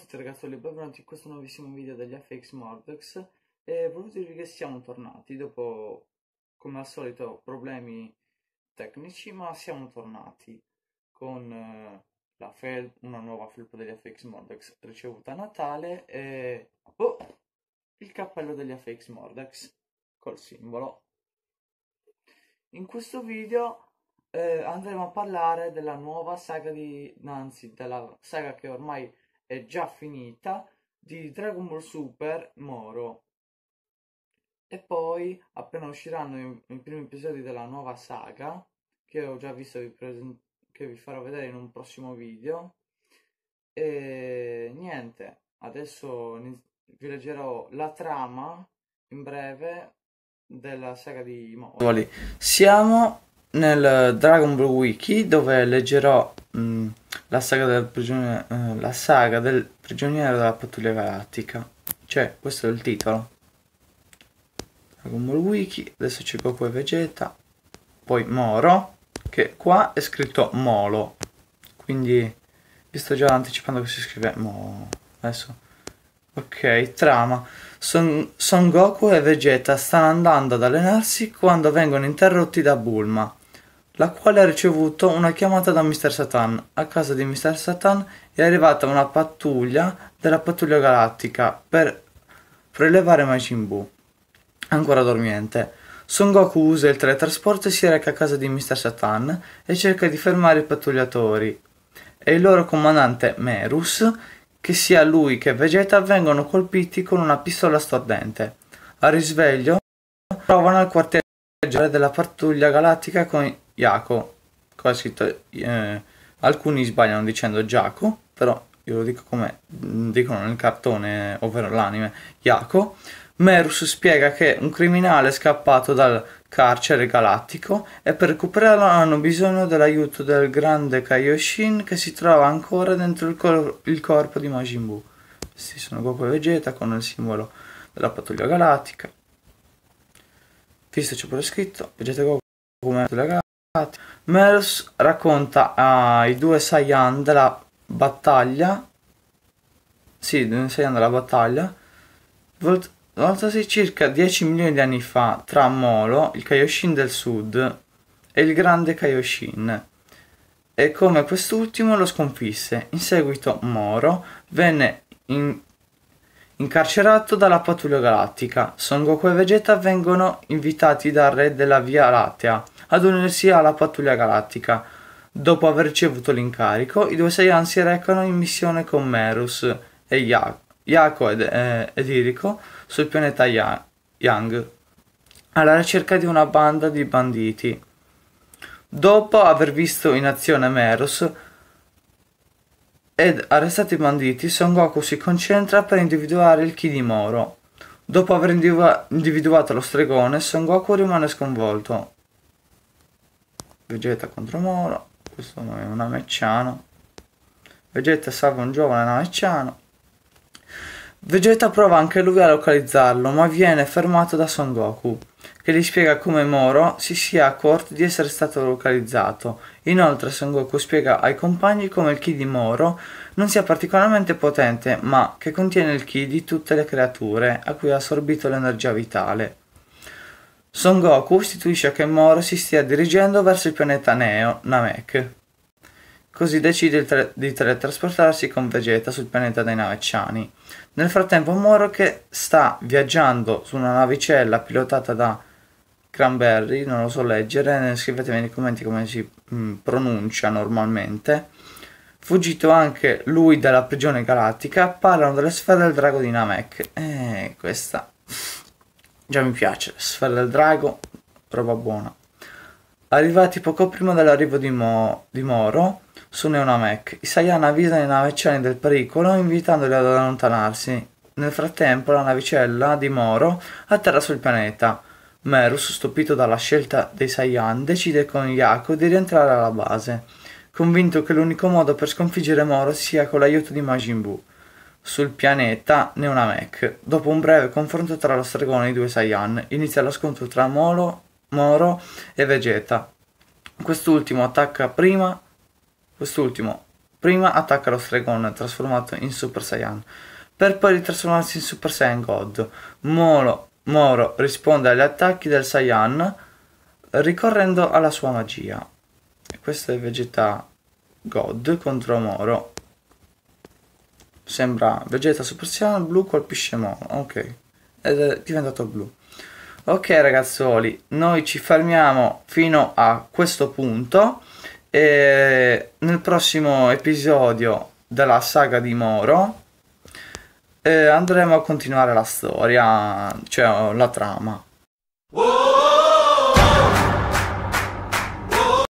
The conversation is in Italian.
tutti ragazzi, Olio benvenuti in questo nuovissimo video degli FX Mordex e volevo dirvi che siamo tornati dopo, come al solito, problemi tecnici, ma siamo tornati con eh, la fel una nuova felpa degli FX Mordex ricevuta a Natale e oh, il cappello degli FX Mordex col simbolo. In questo video eh, andremo a parlare della nuova saga di, anzi, della saga che ormai è già finita di Dragon Ball Super Moro. E poi, appena usciranno i, i primi episodi della nuova saga, che ho già visto vi present- che vi farò vedere in un prossimo video, e niente, adesso vi leggerò la trama in breve della saga di Moro. Siamo nel Dragon Ball Wiki dove leggerò mh, mm, la saga del prigioniero, eh, la saga del prigioniero della pattuglia galattica. Cioè, questo è il titolo. Dragon Ball Wiki, adesso c'è Goku e Vegeta, poi Moro, che qua è scritto Molo, quindi vi sto già anticipando che si scrive Mo... adesso. Ok, trama. Son, Son Goku e Vegeta stanno andando ad allenarsi quando vengono interrotti da Bulma la quale ha ricevuto una chiamata da Mr. Satan. A casa di Mr. Satan è arrivata una pattuglia della pattuglia galattica per prelevare Majin Buu, ancora dormiente. Son Goku usa il teletrasporto e si reca a casa di Mr. Satan e cerca di fermare i pattugliatori. E il loro comandante Merus, che sia lui che Vegeta, vengono colpiti con una pistola stordente. Al risveglio, provano al quartiere della pattuglia galattica con Iaco, qua scritto, eh, alcuni sbagliano dicendo Giaco, però io lo dico come mm, dicono nel cartone, ovvero l'anime, Iaco, Merus spiega che un criminale è scappato dal carcere galattico e per recuperarlo hanno bisogno dell'aiuto del grande Kaioshin che si trova ancora dentro il, cor il corpo di Majin Buu. Questi sono Goku e Vegeta con il simbolo della pattuglia galattica. Visto c'è pure scritto, Vegeta Goku come pattuglia galattica. Merus racconta ai due Saiyan della battaglia. Sì, due Saiyan della battaglia. Voltasi circa 10 milioni di anni fa tra Molo, il Kaioshin del sud, e il grande Kaioshin. E come quest'ultimo lo sconfisse. In seguito Moro venne in Incarcerato dalla pattuglia galattica, Son Goku e Vegeta vengono invitati dal re della Via Lattea ad unirsi alla pattuglia galattica. Dopo aver ricevuto l'incarico, i due Saiyan si recano in missione con Merus e Yaku Yako ed, eh, ed Irico sul pianeta Yang alla ricerca di una banda di banditi. Dopo aver visto in azione Merus, ed arrestati i banditi, Son Goku si concentra per individuare il Ki di Moro. Dopo aver individuato lo stregone, Son Goku rimane sconvolto. Vegeta contro Moro, questo è un amecciano. Vegeta salva un giovane amecciano. Vegeta prova anche lui a localizzarlo, ma viene fermato da Son Goku, che gli spiega come Moro si sia accorto di essere stato localizzato. Inoltre Son Goku spiega ai compagni come il ki di Moro non sia particolarmente potente, ma che contiene il ki di tutte le creature a cui ha assorbito l'energia vitale. Son Goku istituisce che Moro si stia dirigendo verso il pianeta Neo, Namek. Così decide tele- di teletrasportarsi con Vegeta sul pianeta dei Namekiani. Nel frattempo Moro che sta viaggiando su una navicella pilotata da Cranberry, non lo so leggere, scrivetemi nei commenti come si mh, mm, pronuncia normalmente. Fuggito anche lui dalla prigione galattica, parlano delle sfere del drago di Namek. Eh, questa già mi piace, sfere del drago, roba buona. Arrivati poco prima dell'arrivo di, Mo- di Moro, su Neonamek. Isayana avvisa le navicelle del pericolo invitandole ad allontanarsi. Nel frattempo la navicella di Moro atterra sul pianeta. Merus, stupito dalla scelta dei Saiyan, decide con Yako di rientrare alla base, convinto che l'unico modo per sconfiggere Moro sia con l'aiuto di Majin Buu. Sul pianeta Neonamek, dopo un breve confronto tra lo stregone e i due Saiyan, inizia lo scontro tra Moro, Moro e Vegeta. Quest'ultimo attacca prima Quest'ultimo prima attacca lo stregone trasformato in Super Saiyan, per poi ritrasformarsi in Super Saiyan God. Moro, Moro risponde agli attacchi del Saiyan ricorrendo alla sua magia. Questo è Vegeta God contro Moro. Sembra Vegeta Super Saiyan blu colpisce Moro. Ok. Ed è diventato blu. Ok ragazzuoli, noi ci fermiamo fino a questo punto. E nel prossimo episodio della saga di Moro eh, andremo a continuare la storia, cioè la trama.